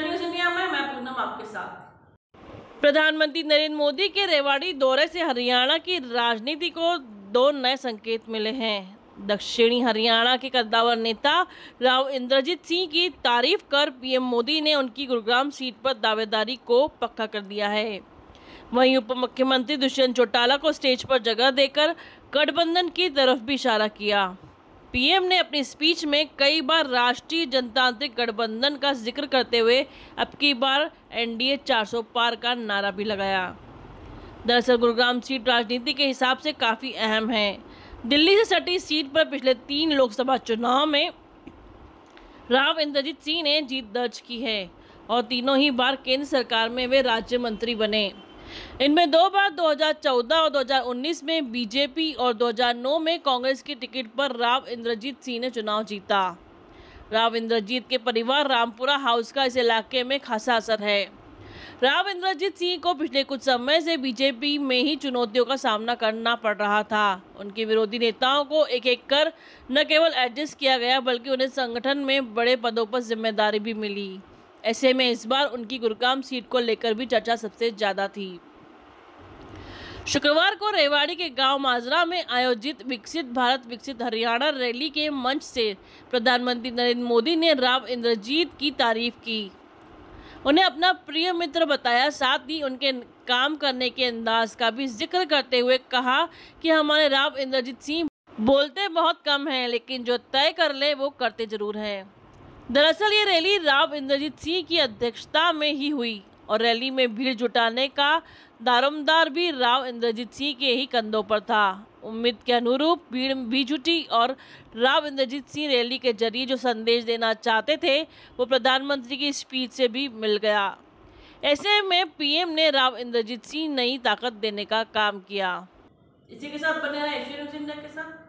में मैं पूनम आपके साथ प्रधानमंत्री नरेंद्र मोदी के रेवाड़ी दौरे से हरियाणा की राजनीति को दो नए संकेत मिले हैं दक्षिणी हरियाणा के कद्दावर नेता राव इंद्रजीत सिंह की तारीफ कर पीएम मोदी ने उनकी गुरुग्राम सीट पर दावेदारी को पक्का कर दिया है वहीं उप मुख्यमंत्री दुष्यंत चौटाला को स्टेज पर जगह देकर गठबंधन की तरफ भी इशारा किया पीएम ने अपनी स्पीच में कई बार राष्ट्रीय जनतांत्रिक गठबंधन का जिक्र करते हुए अब की बार एनडीए 400 पार का नारा भी लगाया दरअसल गुरुग्राम सीट राजनीति के हिसाब से काफ़ी अहम है दिल्ली से सटी सीट पर पिछले तीन लोकसभा चुनाव में राव इंद्रजीत सिंह ने जीत दर्ज की है और तीनों ही बार केंद्र सरकार में वे राज्य मंत्री बने इनमें दो बार 2014 और 2019 में बीजेपी और 2009 में कांग्रेस की टिकट पर राव इंद्रजीत सिंह ने चुनाव जीता राव इंद्रजीत के परिवार रामपुरा हाउस का इस इलाके में खासा असर है राव इंद्रजीत सिंह को पिछले कुछ समय से बीजेपी में ही चुनौतियों का सामना करना पड़ रहा था उनके विरोधी नेताओं को एक एक कर न केवल एडजस्ट किया गया बल्कि उन्हें संगठन में बड़े पदों पर जिम्मेदारी भी मिली ऐसे में इस बार उनकी गुरुग्राम सीट को लेकर भी चर्चा सबसे ज़्यादा थी शुक्रवार को रेवाड़ी के गांव माजरा में आयोजित विकसित भारत विकसित हरियाणा रैली के मंच से प्रधानमंत्री नरेंद्र मोदी ने राम इंद्रजीत की तारीफ की उन्हें अपना प्रिय मित्र बताया साथ ही उनके काम करने के अंदाज का भी जिक्र करते हुए कहा कि हमारे राम इंद्रजीत सिंह बोलते बहुत कम हैं लेकिन जो तय कर ले वो करते ज़रूर हैं दरअसल ये रैली राव इंद्रजीत सिंह की अध्यक्षता में ही हुई और रैली में भीड़ जुटाने का दारोमदार भी राव इंद्रजीत सिंह के ही कंधों पर था उम्मीद के अनुरूप भीड़ भी जुटी और राव इंद्रजीत सिंह रैली के जरिए जो संदेश देना चाहते थे वो प्रधानमंत्री की स्पीच से भी मिल गया ऐसे में पीएम ने राव इंद्रजीत सिंह नई ताकत देने का काम किया इसी के साथ बने रहे के साथ